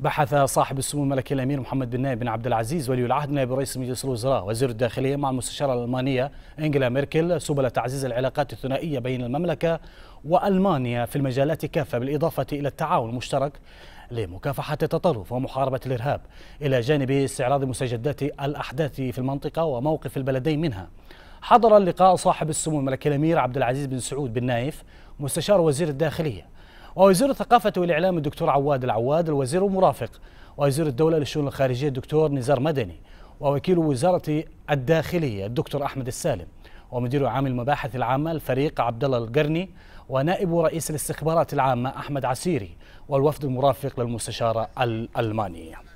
بحث صاحب السمو الملكي الامير محمد بن نايف بن عبد العزيز ولي العهد نائب رئيس مجلس الوزراء وزير الداخليه مع المستشاره الالمانيه انجلا ميركل سبل تعزيز العلاقات الثنائيه بين المملكه والمانيا في المجالات كافه بالاضافه الى التعاون المشترك لمكافحة التطرف ومحاربة الإرهاب إلى جانب استعراض مستجدات الأحداث في المنطقة وموقف البلدين منها حضر اللقاء صاحب السمو الملكي الأمير عبد العزيز بن سعود بن نايف مستشار وزير الداخلية ووزير الثقافة والإعلام الدكتور عواد العواد الوزير المرافق ووزير الدولة للشؤون الخارجية الدكتور نزار مدني ووكيل وزارة الداخلية الدكتور أحمد السالم ومدير عام المباحث العامة الفريق عبد الله القرني ونائب رئيس الاستخبارات العامة أحمد عسيري والوفد المرافق للمستشارة الألمانية